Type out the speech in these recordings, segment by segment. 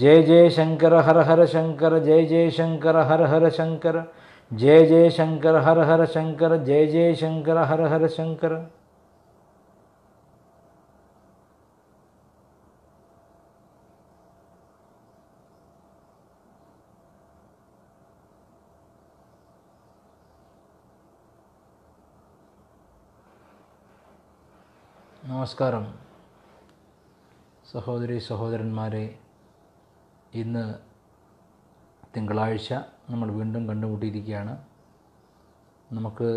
जय जय शंकर हर हर शंकर जय जय शंकर हर हर शंकर जय जय शंकर हर हर शंकर जय जय शंकर हर हर शंकर നമസ്കാരം സഹോദരി സഹോദരന്മാരെ ഇന്ന് തിങ്കളാഴ്ച നമ്മൾ വീണ്ടും കണ്ടുമുട്ടിയിരിക്കുകയാണ് നമുക്ക്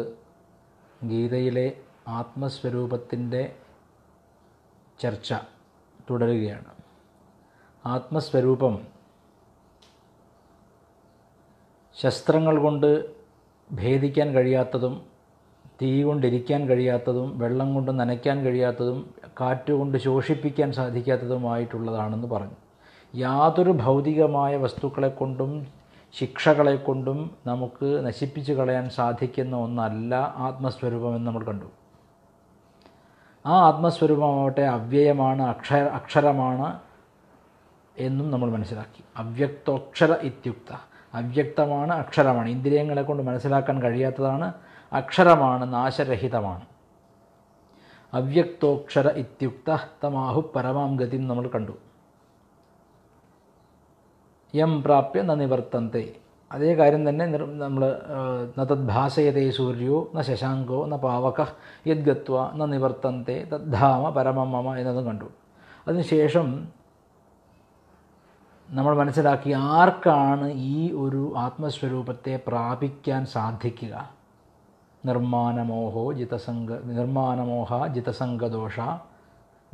ഗീതയിലെ ആത്മസ്വരൂപത്തിൻ്റെ ചർച്ച തുടരുകയാണ് ആത്മസ്വരൂപം ശസ്ത്രങ്ങൾ കൊണ്ട് ഭേദിക്കാൻ കഴിയാത്തതും തീ കൊണ്ടിരിക്കാൻ കഴിയാത്തതും വെള്ളം കൊണ്ട് നനയ്ക്കാൻ കഴിയാത്തതും കാറ്റുകൊണ്ട് ശോഷിപ്പിക്കാൻ സാധിക്കാത്തതുമായിട്ടുള്ളതാണെന്ന് പറഞ്ഞു യാതൊരു ഭൗതികമായ വസ്തുക്കളെ കൊണ്ടും ശിക്ഷകളെ കൊണ്ടും നമുക്ക് നശിപ്പിച്ചു കളയാൻ സാധിക്കുന്ന ഒന്നല്ല ആത്മസ്വരൂപമെന്ന് നമ്മൾ കണ്ടു ആ ആത്മസ്വരൂപമാവട്ടെ അവ്യയമാണ് അക്ഷ അക്ഷരമാണ് എന്നും നമ്മൾ മനസ്സിലാക്കി അവ്യക്തോക്ഷര ഇത്യുക്ത അവ്യക്തമാണ് അക്ഷരമാണ് ഇന്ദ്രിയങ്ങളെ കൊണ്ട് മനസ്സിലാക്കാൻ കഴിയാത്തതാണ് അക്ഷരമാണ് നാശരഹിതമാണ് അവ്യക്തോക്ഷര ഇത്യുക്ത തമാഹു പരമാം ഗതിയും നമ്മൾ കണ്ടു യം പ്രാപ്യ ന നിവർത്തന്തെ അതേ കാര്യം തന്നെ നമ്മൾ ന തദ്ഭാസയതേ സൂര്യോ ന ശശാങ്കോ ന പാവക യദ്ഗത്വ ന നിവർത്തന്തെ തദ്ധാമ പരമമമ എന്നതും കണ്ടു അതിനുശേഷം നമ്മൾ മനസ്സിലാക്കി ആർക്കാണ് ഈ ഒരു ആത്മസ്വരൂപത്തെ പ്രാപിക്കാൻ സാധിക്കുക നിർമ്മാനമോഹോ ജിതസംഗ നിർമ്മാനമോഹ ജിതസംഗദോഷ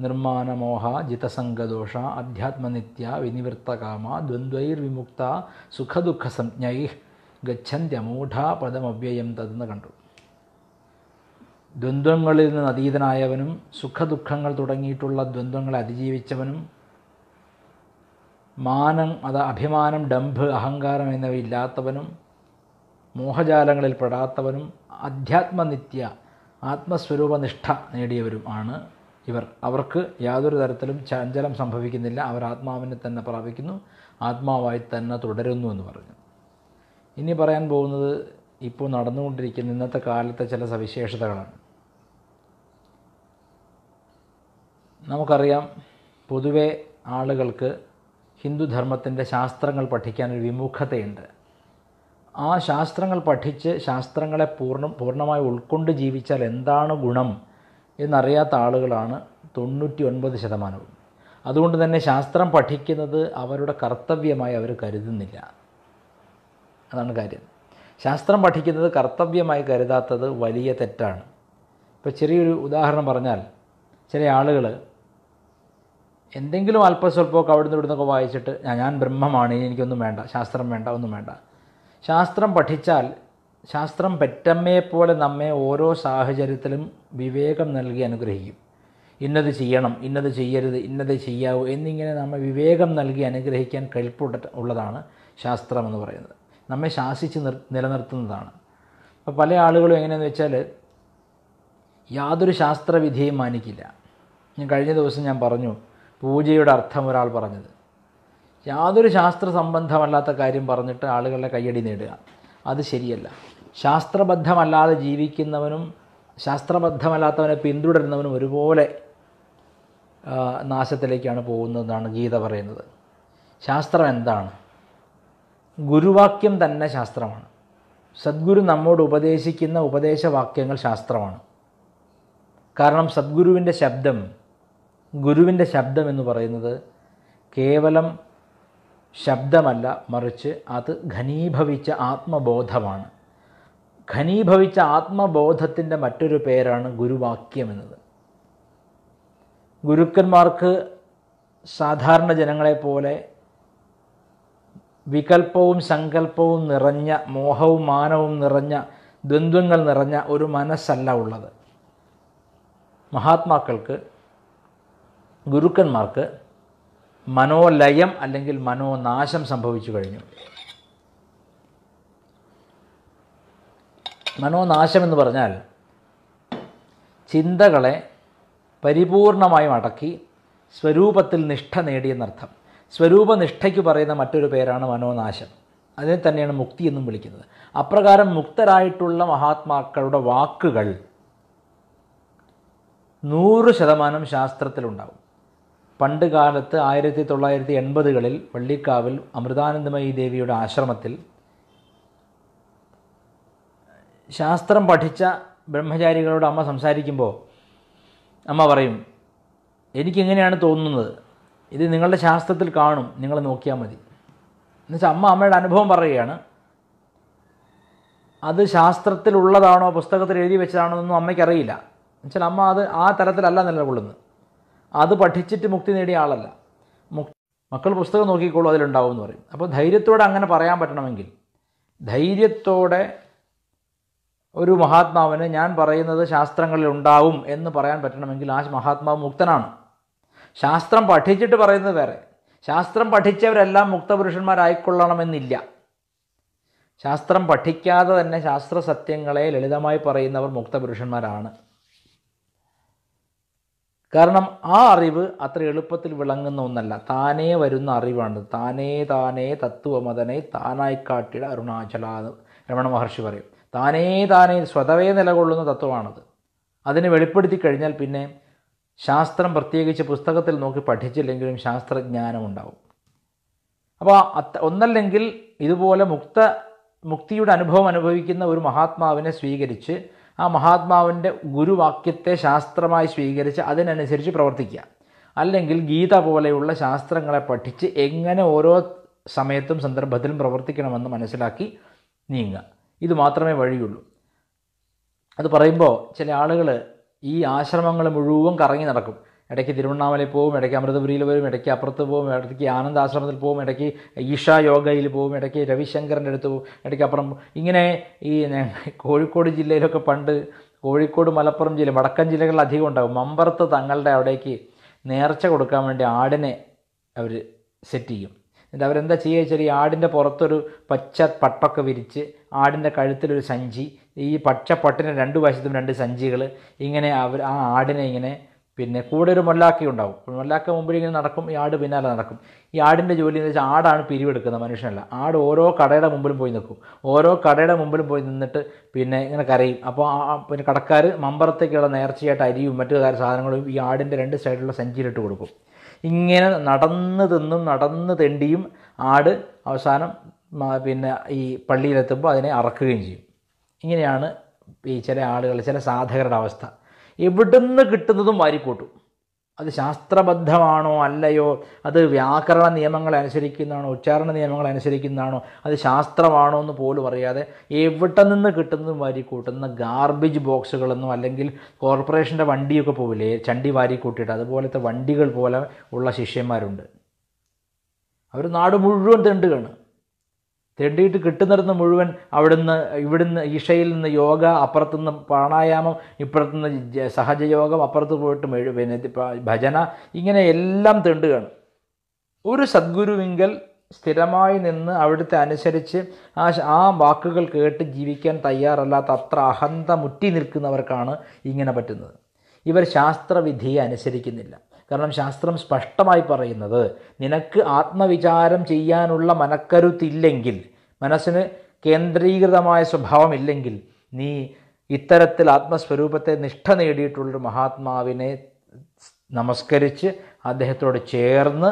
നിർമ്മാണമോഹ ജിതസംഗദോഷ അധ്യാത്മനിത്യ വിനിവൃത്തകാമ ദ്വന്ദ്വൈർവിമുക്ത സുഖദുഃഖസംജ്ഞൈ ഗച്ഛന്ത്യമൂഢ പദമവ്യയം തതെന്ന് കണ്ടു ദ്വന്ദ്വങ്ങളിൽ നിന്ന് അതീതനായവനും സുഖദുഃഖങ്ങൾ തുടങ്ങിയിട്ടുള്ള ദ്വന്ദ്വങ്ങളെ അതിജീവിച്ചവനും മാനം അത് അഭിമാനം ഡംഭ് അഹങ്കാരം എന്നിവയില്ലാത്തവനും മോഹജാലങ്ങളിൽ പെടാത്തവനും അധ്യാത്മനിത്യ ആത്മസ്വരൂപനിഷ്ഠ നേടിയവരും ആണ് ഇവർ അവർക്ക് യാതൊരു തരത്തിലും ചഞ്ചലം സംഭവിക്കുന്നില്ല അവർ ആത്മാവിനെ തന്നെ പ്രാപിക്കുന്നു ആത്മാവായി തന്നെ തുടരുന്നു എന്ന് പറഞ്ഞു ഇനി പറയാൻ പോകുന്നത് ഇപ്പോൾ നടന്നുകൊണ്ടിരിക്കുന്ന ഇന്നത്തെ കാലത്തെ ചില സവിശേഷതകളാണ് നമുക്കറിയാം പൊതുവെ ആളുകൾക്ക് ഹിന്ദുധർമ്മത്തിൻ്റെ ശാസ്ത്രങ്ങൾ പഠിക്കാനൊരു വിമുഖതയുണ്ട് ആ ശാസ്ത്രങ്ങൾ പഠിച്ച് ശാസ്ത്രങ്ങളെ പൂർണ്ണ പൂർണ്ണമായി ഉൾക്കൊണ്ട് ജീവിച്ചാൽ എന്താണ് ഗുണം എന്നറിയാത്ത ആളുകളാണ് തൊണ്ണൂറ്റി ഒൻപത് ശതമാനവും അതുകൊണ്ട് തന്നെ ശാസ്ത്രം പഠിക്കുന്നത് അവരുടെ കർത്തവ്യമായി അവർ കരുതുന്നില്ല അതാണ് കാര്യം ശാസ്ത്രം പഠിക്കുന്നത് കർത്തവ്യമായി കരുതാത്തത് വലിയ തെറ്റാണ് ഇപ്പോൾ ചെറിയൊരു ഉദാഹരണം പറഞ്ഞാൽ ചില ആളുകൾ എന്തെങ്കിലും അല്പസ്വല്പമൊക്കെ അവിടുന്ന് ഇവിടുന്നൊക്കെ വായിച്ചിട്ട് ഞാൻ ബ്രഹ്മമാണ് എനിക്കൊന്നും വേണ്ട ശാസ്ത്രം വേണ്ട ഒന്നും വേണ്ട ശാസ്ത്രം പഠിച്ചാൽ ശാസ്ത്രം പെറ്റമ്മയെപ്പോലെ നമ്മെ ഓരോ സാഹചര്യത്തിലും വിവേകം നൽകി അനുഗ്രഹിക്കും ഇന്നത് ചെയ്യണം ഇന്നത് ചെയ്യരുത് ഇന്നത് ചെയ്യാവൂ എന്നിങ്ങനെ നമ്മെ വിവേകം നൽകി അനുഗ്രഹിക്കാൻ കഴിപ്പ് ഉള്ളതാണ് ശാസ്ത്രം എന്ന് പറയുന്നത് നമ്മെ ശാസിച്ച് നിർ നിലനിർത്തുന്നതാണ് അപ്പോൾ പല ആളുകളും എങ്ങനെയെന്ന് വെച്ചാൽ യാതൊരു ശാസ്ത്രവിധിയും മാനിക്കില്ല ഞാൻ കഴിഞ്ഞ ദിവസം ഞാൻ പറഞ്ഞു പൂജയുടെ അർത്ഥം ഒരാൾ പറഞ്ഞത് യാതൊരു ശാസ്ത്ര സംബന്ധമല്ലാത്ത കാര്യം പറഞ്ഞിട്ട് ആളുകളുടെ കയ്യടി നേടുക അത് ശരിയല്ല ശാസ്ത്രബദ്ധമല്ലാതെ ജീവിക്കുന്നവനും ശാസ്ത്രബദ്ധമല്ലാത്തവനെ പിന്തുടരുന്നവനും ഒരുപോലെ നാശത്തിലേക്കാണ് പോകുന്നതെന്നാണ് ഗീത പറയുന്നത് ശാസ്ത്രം എന്താണ് ഗുരുവാക്യം തന്നെ ശാസ്ത്രമാണ് സദ്ഗുരു നമ്മോട് ഉപദേശിക്കുന്ന ഉപദേശവാക്യങ്ങൾ ശാസ്ത്രമാണ് കാരണം സദ്ഗുരുവിൻ്റെ ശബ്ദം ഗുരുവിൻ്റെ ശബ്ദം എന്ന് പറയുന്നത് കേവലം ശബ്ദമല്ല മറിച്ച് അത് ഘനീഭവിച്ച ആത്മബോധമാണ് ഘനീഭവിച്ച ആത്മബോധത്തിൻ്റെ മറ്റൊരു പേരാണ് ഗുരുവാക്യം എന്നത് ഗുരുക്കന്മാർക്ക് സാധാരണ ജനങ്ങളെപ്പോലെ വികൽപ്പവും സങ്കല്പവും നിറഞ്ഞ മോഹവും മാനവും നിറഞ്ഞ ദ്വന്ദ്ങ്ങൾ നിറഞ്ഞ ഒരു മനസ്സല്ല ഉള്ളത് മഹാത്മാക്കൾക്ക് ഗുരുക്കന്മാർക്ക് മനോലയം അല്ലെങ്കിൽ മനോനാശം സംഭവിച്ചു കഴിഞ്ഞു മനോനാശം എന്ന് പറഞ്ഞാൽ ചിന്തകളെ പരിപൂർണമായും അടക്കി സ്വരൂപത്തിൽ നിഷ്ഠ നേടിയെന്നർത്ഥം സ്വരൂപനിഷ്ഠയ്ക്ക് പറയുന്ന മറ്റൊരു പേരാണ് മനോനാശം അതിനെ തന്നെയാണ് മുക്തി എന്നും വിളിക്കുന്നത് അപ്രകാരം മുക്തരായിട്ടുള്ള മഹാത്മാക്കളുടെ വാക്കുകൾ നൂറ് ശതമാനം ശാസ്ത്രത്തിലുണ്ടാവും പണ്ട് കാലത്ത് ആയിരത്തി തൊള്ളായിരത്തി എൺപതുകളിൽ വള്ളിക്കാവിൽ അമൃതാനന്ദമയി ദേവിയുടെ ആശ്രമത്തിൽ ശാസ്ത്രം പഠിച്ച ബ്രഹ്മചാരികളോട് അമ്മ സംസാരിക്കുമ്പോൾ അമ്മ പറയും എനിക്കിങ്ങനെയാണ് തോന്നുന്നത് ഇത് നിങ്ങളുടെ ശാസ്ത്രത്തിൽ കാണും നിങ്ങൾ നോക്കിയാൽ മതി എന്നുവെച്ചാൽ അമ്മ അമ്മയുടെ അനുഭവം പറയുകയാണ് അത് ശാസ്ത്രത്തിലുള്ളതാണോ പുസ്തകത്തിൽ എഴുതി വെച്ചതാണോ എന്നൊന്നും അമ്മയ്ക്കറിയില്ല എന്നുവെച്ചാൽ അമ്മ അത് ആ തരത്തിലല്ല നിലകൊള്ളുന്നത് അത് പഠിച്ചിട്ട് മുക്തി നേടിയ ആളല്ല മക്കൾ പുസ്തകം നോക്കിക്കോളൂ അതിലുണ്ടാവും എന്ന് പറയും അപ്പോൾ ധൈര്യത്തോടെ അങ്ങനെ പറയാൻ പറ്റണമെങ്കിൽ ധൈര്യത്തോടെ ഒരു മഹാത്മാവിന് ഞാൻ പറയുന്നത് ശാസ്ത്രങ്ങളിൽ ഉണ്ടാവും എന്ന് പറയാൻ പറ്റണമെങ്കിൽ ആ മഹാത്മാവ് മുക്തനാണ് ശാസ്ത്രം പഠിച്ചിട്ട് പറയുന്നത് വേറെ ശാസ്ത്രം പഠിച്ചവരെല്ലാം മുക്തപുരുഷന്മാരായിക്കൊള്ളണമെന്നില്ല ശാസ്ത്രം പഠിക്കാതെ തന്നെ ശാസ്ത്ര സത്യങ്ങളെ ലളിതമായി പറയുന്നവർ മുക്തപുരുഷന്മാരാണ് കാരണം ആ അറിവ് അത്ര എളുപ്പത്തിൽ വിളങ്ങുന്ന ഒന്നല്ല താനേ വരുന്ന അറിവാണ് താനേ താനേ തത്വമതനെ കാട്ടിയ അരുണാചല രമണ മഹർഷി പറയും താനേ താനേ സ്വതവേ നിലകൊള്ളുന്ന തത്വമാണത് അതിനെ വെളിപ്പെടുത്തി കഴിഞ്ഞാൽ പിന്നെ ശാസ്ത്രം പ്രത്യേകിച്ച് പുസ്തകത്തിൽ നോക്കി പഠിച്ചില്ലെങ്കിലും ശാസ്ത്രജ്ഞാനം ഉണ്ടാവും അപ്പോൾ ഒന്നല്ലെങ്കിൽ ഇതുപോലെ മുക്ത മുക്തിയുടെ അനുഭവം അനുഭവിക്കുന്ന ഒരു മഹാത്മാവിനെ സ്വീകരിച്ച് ആ മഹാത്മാവിൻ്റെ ഗുരുവാക്യത്തെ ശാസ്ത്രമായി സ്വീകരിച്ച് അതിനനുസരിച്ച് പ്രവർത്തിക്കുക അല്ലെങ്കിൽ ഗീത പോലെയുള്ള ശാസ്ത്രങ്ങളെ പഠിച്ച് എങ്ങനെ ഓരോ സമയത്തും സന്ദർഭത്തിലും പ്രവർത്തിക്കണമെന്ന് മനസ്സിലാക്കി നീങ്ങുക ഇത് മാത്രമേ വഴിയുള്ളൂ അത് പറയുമ്പോൾ ചില ആളുകൾ ഈ ആശ്രമങ്ങൾ മുഴുവൻ കറങ്ങി നടക്കും ഇടയ്ക്ക് തിരുവണ്ണാമലയിൽ പോവും ഇടയ്ക്ക് അമൃതപുരിയിൽ വരും ഇടയ്ക്ക് അപ്പുറത്ത് പോവും ഇടയ്ക്ക് ആനന്ദാശ്രമത്തിൽ പോവും ഇടയ്ക്ക് ഈഷാ യോഗയിൽ പോവും ഇടയ്ക്ക് രവിശങ്കറിൻ്റെ അടുത്ത് പോവും ഇടയ്ക്ക് അപ്പുറം ഇങ്ങനെ ഈ കോഴിക്കോട് ജില്ലയിലൊക്കെ പണ്ട് കോഴിക്കോട് മലപ്പുറം ജില്ല വടക്കൻ ജില്ലകളിൽ അധികം ഉണ്ടാകും മമ്പറത്ത് തങ്ങളുടെ അവിടേക്ക് നേർച്ച കൊടുക്കാൻ വേണ്ടി ആടിനെ അവർ സെറ്റ് ചെയ്യും എന്നിട്ട് അവരെന്താ ചെയ്യുക വെച്ചാൽ ഈ ആടിൻ്റെ പുറത്തൊരു പച്ച പട്ടൊക്കെ വിരിച്ച് ആടിൻ്റെ കഴുത്തിലൊരു സഞ്ചി ഈ പച്ച പട്ടിൻ്റെ രണ്ട് വശത്തും രണ്ട് സഞ്ചികൾ ഇങ്ങനെ അവർ ആ ആടിനെ ഇങ്ങനെ പിന്നെ കൂടെ ഒരു മൊല്ലാക്കി ഉണ്ടാവും മൊല്ലാക്ക മുമ്പിൽ ഇങ്ങനെ നടക്കും ഈ ആട് പിന്നാലെ നടക്കും ഈ ആടിൻ്റെ ജോലി എന്ന് വെച്ചാൽ ആടാണ് പിരിവെടുക്കുന്നത് മനുഷ്യനല്ല ആട് ഓരോ കടയുടെ മുമ്പിലും പോയി നിൽക്കും ഓരോ കടയുടെ മുമ്പിലും പോയി നിന്നിട്ട് പിന്നെ ഇങ്ങനെ കരയും അപ്പോൾ ആ പിന്നെ കടക്കാർ മമ്പറത്തേക്കുള്ള നേർച്ചയായിട്ട് അരിയും മറ്റു സാധനങ്ങളും ഈ ആടിൻ്റെ രണ്ട് സൈഡിലുള്ള സഞ്ചിയിലിട്ട് കൊടുക്കും ഇങ്ങനെ നടന്ന് തിന്നും നടന്ന് തെണ്ടിയും ആട് അവസാനം പിന്നെ ഈ പള്ളിയിലെത്തുമ്പോൾ അതിനെ അറക്കുകയും ചെയ്യും ഇങ്ങനെയാണ് ഈ ചില ആളുകൾ ചില സാധകരുടെ അവസ്ഥ എവിടുന്ന് കിട്ടുന്നതും വാരിക്കൂട്ടും അത് ശാസ്ത്രബദ്ധമാണോ അല്ലയോ അത് വ്യാകരണ നിയമങ്ങൾ അനുസരിക്കുന്നതാണോ ഉച്ചാരണ നിയമങ്ങൾ അനുസരിക്കുന്നതാണോ അത് ശാസ്ത്രമാണോ എന്ന് പോലും അറിയാതെ എവിടെ നിന്ന് കിട്ടുന്നതും വാരി കൂട്ടുന്ന ഗാർബേജ് ബോക്സുകളെന്നോ അല്ലെങ്കിൽ കോർപ്പറേഷൻ്റെ വണ്ടിയൊക്കെ പോവില്ലേ ചണ്ടി വാരി കൂട്ടിയിട്ട് അതുപോലത്തെ വണ്ടികൾ പോലെ ഉള്ള ശിഷ്യന്മാരുണ്ട് അവർ നാട് മുഴുവൻ തെണ്ടുകയാണ് തേടിയിട്ട് കിട്ടുന്നിടത്ത് മുഴുവൻ അവിടുന്ന് ഇവിടുന്ന് ഈഷയിൽ നിന്ന് യോഗ അപ്പുറത്തുനിന്ന് പ്രാണായാമം ഇപ്പുറത്തുനിന്ന് സഹജയോഗം അപ്പുറത്ത് പോയിട്ട് മെഴു പിന്നെ ഭജന ഇങ്ങനെ എല്ലാം തേണ്ടുകയാണ് ഒരു സദ്ഗുരുവിങ്കൽ സ്ഥിരമായി നിന്ന് അവിടുത്തെ അനുസരിച്ച് ആ ആ വാക്കുകൾ കേട്ട് ജീവിക്കാൻ തയ്യാറല്ലാത്ത അത്ര അഹന്ത മുറ്റി നിൽക്കുന്നവർക്കാണ് ഇങ്ങനെ പറ്റുന്നത് ഇവർ ശാസ്ത്രവിധിയെ അനുസരിക്കുന്നില്ല കാരണം ശാസ്ത്രം സ്പഷ്ടമായി പറയുന്നത് നിനക്ക് ആത്മവിചാരം ചെയ്യാനുള്ള മനക്കരുത്തില്ലെങ്കിൽ മനസ്സിന് കേന്ദ്രീകൃതമായ സ്വഭാവമില്ലെങ്കിൽ നീ ഇത്തരത്തിൽ ആത്മസ്വരൂപത്തെ നിഷ്ഠ നേടിയിട്ടുള്ളൊരു മഹാത്മാവിനെ നമസ്കരിച്ച് അദ്ദേഹത്തോട് ചേർന്ന്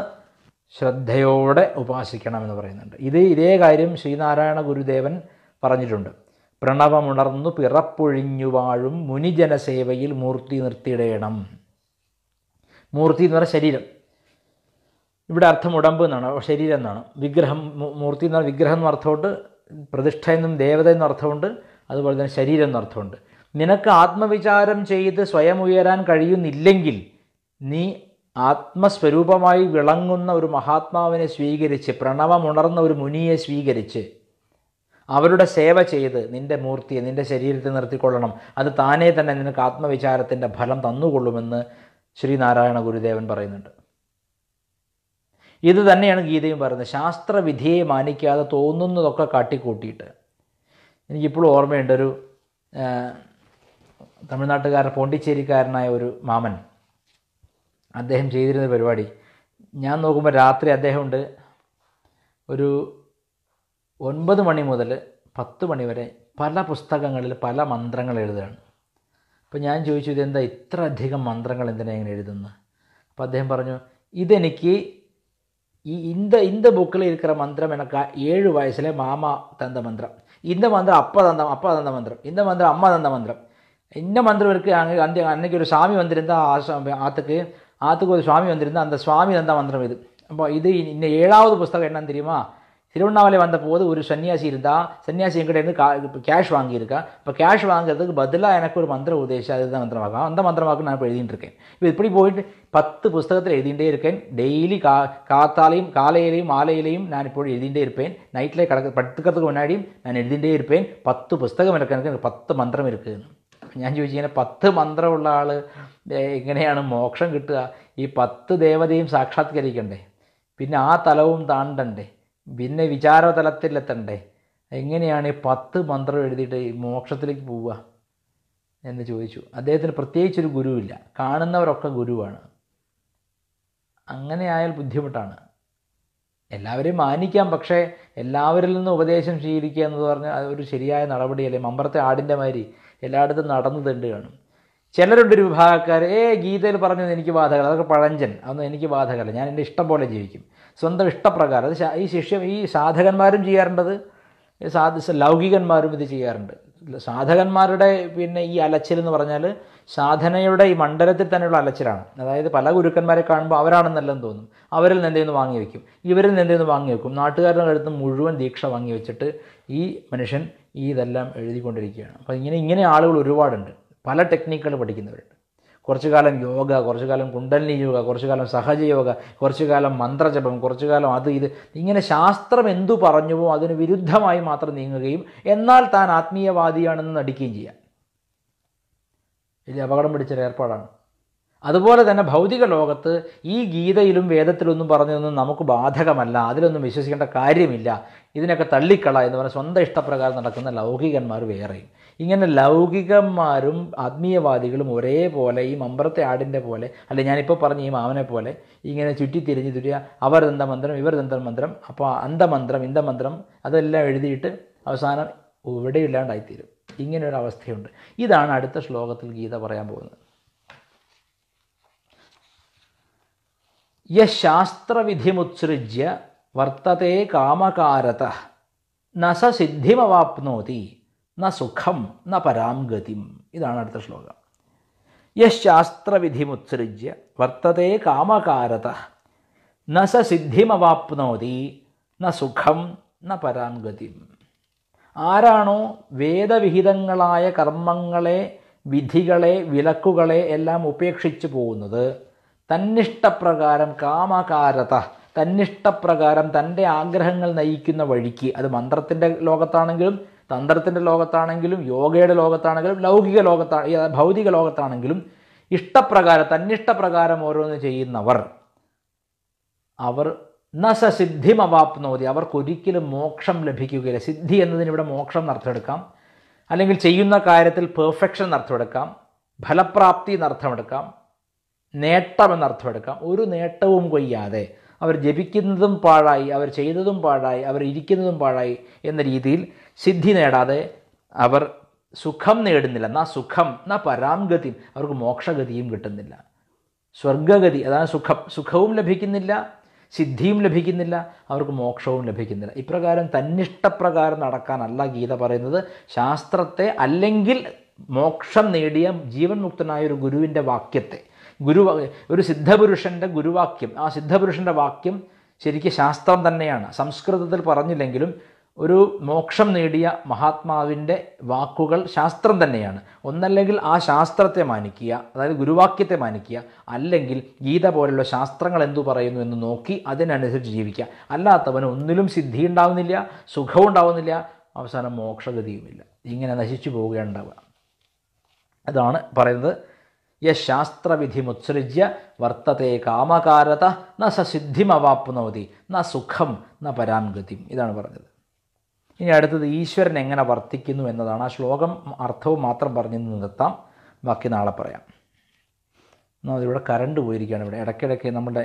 ശ്രദ്ധയോടെ ഉപാസിക്കണമെന്ന് പറയുന്നുണ്ട് ഇത് ഇതേ കാര്യം ശ്രീനാരായണ ഗുരുദേവൻ പറഞ്ഞിട്ടുണ്ട് പ്രണവമുണർന്നു പിറപ്പൊഴിഞ്ഞു വാഴും മുനിജനസേവയിൽ മൂർത്തി നിർത്തിയിടേണം മൂർത്തി എന്ന് പറഞ്ഞാൽ ശരീരം ഇവിടെ അർത്ഥം ഉടമ്പ് എന്നാണ് ശരീരം എന്നാണ് വിഗ്രഹം മൂർത്തി എന്ന് പറഞ്ഞാൽ വിഗ്രഹം എന്ന അർത്ഥമുണ്ട് പ്രതിഷ്ഠ എന്നും ദേവത എന്ന അർത്ഥമുണ്ട് അതുപോലെ തന്നെ ശരീരം എന്ന അർത്ഥമുണ്ട് നിനക്ക് ആത്മവിചാരം ചെയ്ത് സ്വയം ഉയരാൻ കഴിയുന്നില്ലെങ്കിൽ നീ ആത്മസ്വരൂപമായി വിളങ്ങുന്ന ഒരു മഹാത്മാവിനെ സ്വീകരിച്ച് പ്രണവമുണർന്ന ഒരു മുനിയെ സ്വീകരിച്ച് അവരുടെ സേവ ചെയ്ത് നിൻ്റെ മൂർത്തിയെ നിൻ്റെ ശരീരത്തിൽ നിർത്തിക്കൊള്ളണം അത് താനേ തന്നെ നിനക്ക് ആത്മവിചാരത്തിൻ്റെ ഫലം തന്നുകൊള്ളുമെന്ന് ശ്രീനാരായണ ഗുരുദേവൻ പറയുന്നുണ്ട് ഇത് തന്നെയാണ് ഗീതയും പറയുന്നത് ശാസ്ത്രവിധിയെ മാനിക്കാതെ തോന്നുന്നതൊക്കെ കാട്ടിക്കൂട്ടിയിട്ട് എനിക്കിപ്പോഴും ഓർമ്മയുണ്ട് ഒരു തമിഴ്നാട്ടുകാരൻ പോണ്ടിച്ചേരിക്കാരനായ ഒരു മാമൻ അദ്ദേഹം ചെയ്തിരുന്ന പരിപാടി ഞാൻ നോക്കുമ്പോൾ രാത്രി അദ്ദേഹമുണ്ട് ഒരു ഒൻപത് മണി മുതൽ പത്ത് മണി വരെ പല പുസ്തകങ്ങളിൽ പല മന്ത്രങ്ങൾ എഴുതുകയാണ് അപ്പോൾ ഞാൻ ചോദിച്ചു ഇതെന്താ ഇത്ര അധികം മന്ത്രങ്ങൾ എന്തിനാ ഇങ്ങനെ എഴുതുന്നത് അപ്പോൾ അദ്ദേഹം പറഞ്ഞു ഇതെനിക്ക് ഈ இந்த இந்த புக்கில் இருக்கிற மந்திரம் எனக்கு ஏழு வயசில் மாமா தந்த மந்திரம் இந்த மந்திரம் அப்பா தந்த அப்பா தந்த மந்திரம் இந்த மந்திரம் அம்மா தந்த மந்திரம் இந்த மந்திரம் இருக்குது அங்கே அந்த அன்றைக்கி ஒரு சாமி வந்திருந்தா ஆற்றுக்கு ஆற்றுக்கு ஒரு சுவாமி வந்திருந்தா அந்த சுவாமி தந்த மந்திரம் இது அப்போ இது இந்த ஏழாவது புஸ்தகம் என்னன்னு தெரியுமா திருவண்ணாமலை வந்தபோது ஒரு சன்னியாசி இருந்தால் சன்னியாசி எங்கிட்டேருந்து கா இப்போ கேஷ் வாங்கியிருக்கா இப்போ கேஷ் வாங்குறதுக்கு பதிலாக எனக்கு ஒரு மந்திர உதேசம் அதுதான் மந்திரமாகும் அந்த மந்திரமாக்கு நான் இப்போ எழுதிட்டு இருக்கேன் இப்போ இப்படி போயிட்டு பத்து புஸ்தகத்தில் எழுதிகிட்டே இருக்கேன் டெய்லி கா காத்தாலையும் காலையிலையும் மாலையிலையும் நான் இப்போ எழுதிகிட்டே இருப்பேன் நைட்டில் கடக்க படுத்துக்கிறதுக்கு முன்னாடியும் நான் எழுதிகிட்டே இருப்பேன் பத்து புஸ்தகம் எனக்கு எனக்கு பத்து മന്ത്രം എടുക്കുന്നു ഞാൻ ചോദിച്ചു പത്ത് മന്ത്രമുള്ള ആൾ എങ്ങനെയാണ് മോക്ഷം കിട്ടുക ഈ പത്ത് ദേവതയും സാക്ഷാത്കരിക്കണ്ടേ പിന്നെ ആ തലവും താണ്ടണ്ടേ പിന്നെ വിചാരതലത്തിലെത്തണ്ടേ എങ്ങനെയാണ് ഈ പത്ത് മന്ത്രം എഴുതിയിട്ട് ഈ മോക്ഷത്തിലേക്ക് പോവുക എന്ന് ചോദിച്ചു അദ്ദേഹത്തിന് പ്രത്യേകിച്ചൊരു ഗുരുവില്ല കാണുന്നവരൊക്കെ ഗുരുവാണ് അങ്ങനെ ആയാൽ ബുദ്ധിമുട്ടാണ് എല്ലാവരെയും മാനിക്കാം പക്ഷേ എല്ലാവരിൽ നിന്നും ഉപദേശം സ്വീകരിക്കുക എന്ന് പറഞ്ഞാൽ ഒരു ശരിയായ നടപടിയല്ലേ മമ്പറത്തെ ആടിൻ്റെ മാതിരി എല്ലായിടത്തും നടന്നു തണ്ട് കാണും ചിലരുണ്ട് ഒരു വിഭാഗക്കാർ ഏ ഗീതയിൽ പറഞ്ഞത് എനിക്ക് ബാധകല അതൊക്കെ പഴഞ്ചൻ അതൊന്നും എനിക്ക് ബാധകല ഞാൻ എൻ്റെ ഇഷ്ടം പോലെ ജീവിക്കും സ്വന്തം ഇഷ്ടപ്രകാരം അത് ഈ ശിഷ്യം ഈ സാധകന്മാരും ചെയ്യാറുണ്ടത് സാധ ലൗകികന്മാരും ഇത് ചെയ്യാറുണ്ട് സാധകന്മാരുടെ പിന്നെ ഈ അലച്ചിൽ എന്ന് പറഞ്ഞാൽ സാധനയുടെ ഈ മണ്ഡലത്തിൽ തന്നെയുള്ള അലച്ചിലാണ് അതായത് പല ഗുരുക്കന്മാരെ കാണുമ്പോൾ അവരാണെന്നെല്ലാം തോന്നും അവരിൽ നിന്ന് എന്തെങ്കിലും വാങ്ങി വയ്ക്കും ഇവരിൽ നിന്ന് എന്തെങ്കിലും വാങ്ങി വയ്ക്കും നാട്ടുകാരുടെ അടുത്ത് മുഴുവൻ ദീക്ഷ വാങ്ങി വെച്ചിട്ട് ഈ മനുഷ്യൻ ഈ ഇതെല്ലാം എഴുതിക്കൊണ്ടിരിക്കുകയാണ് അപ്പോൾ ഇങ്ങനെ ഇങ്ങനെ ആളുകൾ ഒരുപാടുണ്ട് പല ടെക്നിക്കുകൾ പഠിക്കുന്നവരുണ്ട് കുറച്ചു കാലം യോഗ കുറച്ചു കാലം കുണ്ടലിനി യോഗ കുറച്ചു കാലം യോഗ കുറച്ചു കാലം മന്ത്രജപം കുറച്ചു കാലം അത് ഇത് ഇങ്ങനെ ശാസ്ത്രം എന്തു പറഞ്ഞുവോ അതിന് വിരുദ്ധമായി മാത്രം നീങ്ങുകയും എന്നാൽ താൻ ആത്മീയവാദിയാണെന്ന് നടിക്കുകയും ചെയ്യാം വലിയ അപകടം പിടിച്ചൊരു ഏർപ്പാടാണ് അതുപോലെ തന്നെ ഭൗതിക ലോകത്ത് ഈ ഗീതയിലും വേദത്തിലൊന്നും പറഞ്ഞതൊന്നും നമുക്ക് ബാധകമല്ല അതിലൊന്നും വിശ്വസിക്കേണ്ട കാര്യമില്ല ഇതിനൊക്കെ തള്ളിക്കള എന്ന് പറഞ്ഞാൽ സ്വന്തം ഇഷ്ടപ്രകാരം നടക്കുന്ന ലൗകികന്മാർ വേറെയും ഇങ്ങനെ ലൗകികന്മാരും ആത്മീയവാദികളും ഒരേപോലെ ഈ മമ്പ്രത്തെ ആടിൻ്റെ പോലെ അല്ലെ ഞാനിപ്പോൾ പറഞ്ഞ ഈ മാമനെ പോലെ ഇങ്ങനെ ചുറ്റിത്തിരിഞ്ഞ് തുരിയ അവർ മന്ത്രം ഇവർ മന്ത്രം അപ്പോൾ അന്തമന്ത്രം ഇന്തമന്ത്രം അതെല്ലാം എഴുതിയിട്ട് അവസാനം ഇവിടെയില്ലാണ്ടായിത്തീരും ഇങ്ങനെയൊരു അവസ്ഥയുണ്ട് ഇതാണ് അടുത്ത ശ്ലോകത്തിൽ ഗീത പറയാൻ പോകുന്നത് യശാസ്ത്രവിധിമുത്സൃജ്യ വർത്തത്തെ കാമകാരത ന സ സിദ്ധിമവാപ്നോതി ന സുഖം ന പരാം ഗതിം ഇതാണ് അടുത്ത ശ്ലോകം യശാസ്ത്രവിധിമുത്സൃജ്യ വർത്തത്തെ കാമകാരത ന സ സിദ്ധിമവാപ്നോതി ന സുഖം ന പരാം ഗതിം ആരാണോ വേദവിഹിതങ്ങളായ കർമ്മങ്ങളെ വിധികളെ വിലക്കുകളെ എല്ലാം ഉപേക്ഷിച്ചു പോകുന്നത് തന്നിഷ്ടപ്രകാരം കാമകാരത തന്നിഷ്ടപ്രകാരം തൻ്റെ ആഗ്രഹങ്ങൾ നയിക്കുന്ന വഴിക്ക് അത് മന്ത്രത്തിൻ്റെ ലോകത്താണെങ്കിലും തന്ത്രത്തിൻ്റെ ലോകത്താണെങ്കിലും യോഗയുടെ ലോകത്താണെങ്കിലും ലൗകിക ലോകത്താ ഭൗതിക ലോകത്താണെങ്കിലും ഇഷ്ടപ്രകാരം തന്നിഷ്ടപ്രകാരം ഓരോന്ന് ചെയ്യുന്നവർ അവർ സ സിദ്ധിമവാപ്നോതി അവർക്കൊരിക്കലും മോക്ഷം ലഭിക്കുകയില്ല സിദ്ധി എന്നതിനിവിടെ മോക്ഷം എന്നർത്ഥമെടുക്കാം അല്ലെങ്കിൽ ചെയ്യുന്ന കാര്യത്തിൽ പെർഫെക്ഷൻ എന്നർത്ഥമെടുക്കാം ഫലപ്രാപ്തി നർത്തമെടുക്കാം നേട്ടം എടുക്കാം ഒരു നേട്ടവും കൊയ്യാതെ അവർ ജപിക്കുന്നതും പാഴായി അവർ ചെയ്തതും പാഴായി അവർ ഇരിക്കുന്നതും പാഴായി എന്ന രീതിയിൽ സിദ്ധി നേടാതെ അവർ സുഖം നേടുന്നില്ല എന്നാ സുഖം എന്നാ പരാംഗതി അവർക്ക് മോക്ഷഗതിയും കിട്ടുന്നില്ല സ്വർഗഗതി അതാണ് സുഖം സുഖവും ലഭിക്കുന്നില്ല സിദ്ധിയും ലഭിക്കുന്നില്ല അവർക്ക് മോക്ഷവും ലഭിക്കുന്നില്ല ഇപ്രകാരം തന്നിഷ്ടപ്രകാരം നടക്കാനല്ല ഗീത പറയുന്നത് ശാസ്ത്രത്തെ അല്ലെങ്കിൽ മോക്ഷം നേടിയ ജീവൻ മുക്തനായ ഒരു ഗുരുവിൻ്റെ വാക്യത്തെ ഗുരു ഒരു സിദ്ധപുരുഷൻ്റെ ഗുരുവാക്യം ആ സിദ്ധപുരുഷൻ്റെ വാക്യം ശരിക്കും ശാസ്ത്രം തന്നെയാണ് സംസ്കൃതത്തിൽ പറഞ്ഞില്ലെങ്കിലും ഒരു മോക്ഷം നേടിയ മഹാത്മാവിൻ്റെ വാക്കുകൾ ശാസ്ത്രം തന്നെയാണ് ഒന്നല്ലെങ്കിൽ ആ ശാസ്ത്രത്തെ മാനിക്കുക അതായത് ഗുരുവാക്യത്തെ മാനിക്കുക അല്ലെങ്കിൽ ഗീത പോലുള്ള ശാസ്ത്രങ്ങൾ എന്തു പറയുന്നു എന്ന് നോക്കി അതിനനുസരിച്ച് ജീവിക്കുക അല്ലാത്തവന് ഒന്നിലും സിദ്ധി ഉണ്ടാവുന്നില്ല സുഖവും ഉണ്ടാവുന്നില്ല അവസാനം മോക്ഷഗതിയുമില്ല ഇങ്ങനെ നശിച്ചു പോവുകയുണ്ടാവുക അതാണ് പറയുന്നത് മുത്സൃജ്യ വർത്തത്തെ കാമകാരത ന സസിദ്ധിമവാപ്നോതി ന സുഖം ന പരാംഗതി ഇതാണ് പറഞ്ഞത് ഇനി അടുത്തത് ഈശ്വരൻ എങ്ങനെ വർത്തിക്കുന്നു എന്നതാണ് ആ ശ്ലോകം അർത്ഥവും മാത്രം പറഞ്ഞു നിർത്താം ബാക്കി നാളെ പറയാം എന്നാൽ ഇവിടെ കറണ്ട് പോയിരിക്കുകയാണ് ഇവിടെ ഇടയ്ക്കിടയ്ക്ക് നമ്മുടെ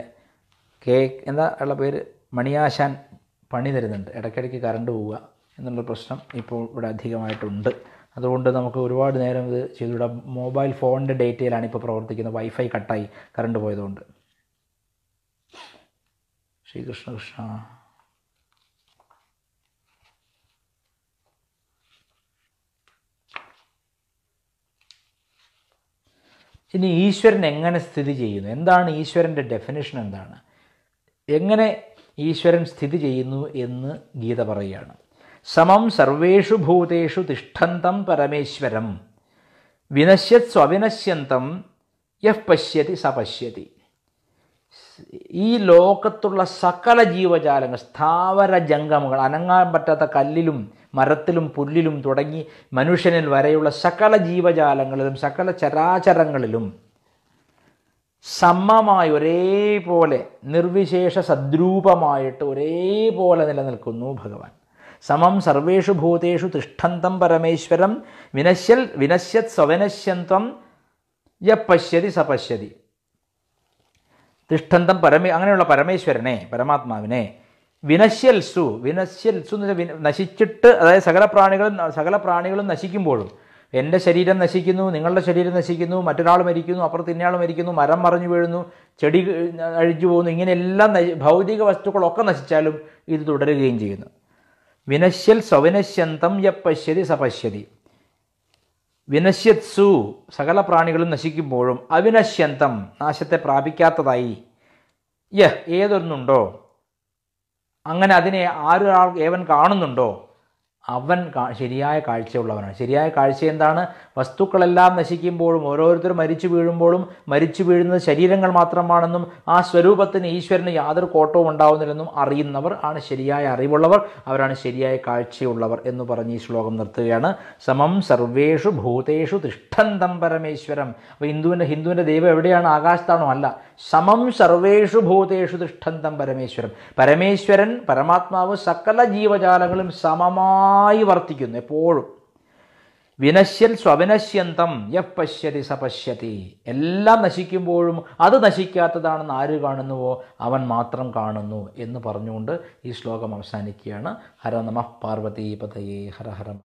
കെ എന്താ ഉള്ള പേര് മണിയാശാൻ പണി തരുന്നുണ്ട് ഇടയ്ക്കിടയ്ക്ക് കറണ്ട് പോവുക എന്നുള്ള പ്രശ്നം ഇപ്പോൾ ഇവിടെ അധികമായിട്ടുണ്ട് അതുകൊണ്ട് നമുക്ക് ഒരുപാട് നേരം ഇത് ചെയ്തുവിടാം മൊബൈൽ ഫോണിൻ്റെ ഡേറ്റയിലാണ് ഇപ്പോൾ പ്രവർത്തിക്കുന്നത് വൈഫൈ കട്ടായി കറണ്ട് പോയതുകൊണ്ട് ശ്രീകൃഷ്ണ കൃഷ്ണ ഇനി ഈശ്വരൻ എങ്ങനെ സ്ഥിതി ചെയ്യുന്നു എന്താണ് ഈശ്വരൻ്റെ ഡെഫിനേഷൻ എന്താണ് എങ്ങനെ ഈശ്വരൻ സ്ഥിതി ചെയ്യുന്നു എന്ന് ഗീത പറയുകയാണ് സമം സർവേഷു ഭൂതേഷു തിഷ്ഠന്തം പരമേശ്വരം വിനശ്യത് സ്വവിനശ്യന്തം യഹ് പശ്യതി സ പശ്യതി ഈ ലോകത്തുള്ള സകല ജീവജാലങ്ങൾ സ്ഥാവര ജംഗമങ്ങൾ അനങ്ങാൻ പറ്റാത്ത കല്ലിലും മരത്തിലും പുല്ലിലും തുടങ്ങി മനുഷ്യനിൽ വരെയുള്ള സകല ജീവജാലങ്ങളിലും സകല ചരാചരങ്ങളിലും സമമായി ഒരേപോലെ നിർവിശേഷ സദ്രൂപമായിട്ട് ഒരേപോലെ നിലനിൽക്കുന്നു ഭഗവാൻ സമം സർവേഷു ഭൂതേഷു തിഷ്ഠന്തം പരമേശ്വരം വിനശ്യൽ വിനശ്യത് സ്വവനശ്യന്ത്വം യ പശ്യതി സപശ്യതി തിഷ്ഠന്തം പരമേ അങ്ങനെയുള്ള പരമേശ്വരനെ പരമാത്മാവിനെ വിനശ്യൽ സു വിനശ്യൽ സു എന്ന് വെച്ചാൽ നശിച്ചിട്ട് അതായത് സകല പ്രാണികളും സകല പ്രാണികളും നശിക്കുമ്പോഴും എൻ്റെ ശരീരം നശിക്കുന്നു നിങ്ങളുടെ ശരീരം നശിക്കുന്നു മറ്റൊരാൾ മരിക്കുന്നു അപ്പുറത്ത് ഇന്നയാൾ മരിക്കുന്നു മരം മറിഞ്ഞു വീഴുന്നു ചെടി അഴിഞ്ഞു പോകുന്നു ഇങ്ങനെയെല്ലാം ഭൗതിക വസ്തുക്കളൊക്കെ നശിച്ചാലും ഇത് തുടരുകയും ചെയ്യുന്നു വിനശ്യൽ സ്വവിനശ്യന്തം യ പശ്യതി സപശ്യതി വിനശ്യത്സു സകല പ്രാണികളും നശിക്കുമ്പോഴും അവിനശ്യന്തം നാശത്തെ പ്രാപിക്കാത്തതായി യഹ് ഏതൊന്നുണ്ടോ അങ്ങനെ അതിനെ ആരൊരാൾ ഏവൻ കാണുന്നുണ്ടോ അവൻ ശരിയായ കാഴ്ചയുള്ളവനാണ് ശരിയായ കാഴ്ച എന്താണ് വസ്തുക്കളെല്ലാം നശിക്കുമ്പോഴും ഓരോരുത്തരും മരിച്ചു വീഴുമ്പോഴും മരിച്ചു വീഴുന്നത് ശരീരങ്ങൾ മാത്രമാണെന്നും ആ സ്വരൂപത്തിന് ഈശ്വരന് യാതൊരു കോട്ടവും ഉണ്ടാവുന്നില്ലെന്നും അറിയുന്നവർ ആണ് ശരിയായ അറിവുള്ളവർ അവരാണ് ശരിയായ കാഴ്ചയുള്ളവർ എന്ന് പറഞ്ഞ് ഈ ശ്ലോകം നിർത്തുകയാണ് സമം സർവേഷു ഭൂതേഷു തിഷ്ഠന്തം പരമേശ്വരം അപ്പോൾ ഹിന്ദുവിൻ്റെ ഹിന്ദുവിൻ്റെ ദൈവം എവിടെയാണ് ആകാശത്താണോ അല്ല സമം സർവേഷു ഭൂതേഷു തിഷ്ഠന്തം പരമേശ്വരൻ പരമേശ്വരൻ പരമാത്മാവ് സകല ജീവജാലങ്ങളും സമമായി വർത്തിക്കുന്നു എപ്പോഴും വിനശ്യൽ സ്വവിനശ്യന്തം യഹ് പശ്യതി സപശ്യതി എല്ലാം നശിക്കുമ്പോഴും അത് നശിക്കാത്തതാണെന്ന് ആര് കാണുന്നുവോ അവൻ മാത്രം കാണുന്നു എന്ന് പറഞ്ഞുകൊണ്ട് ഈ ശ്ലോകം അവസാനിക്കുകയാണ് ഹര നമഃ പാർവതീപതയേ ഹര ഹരം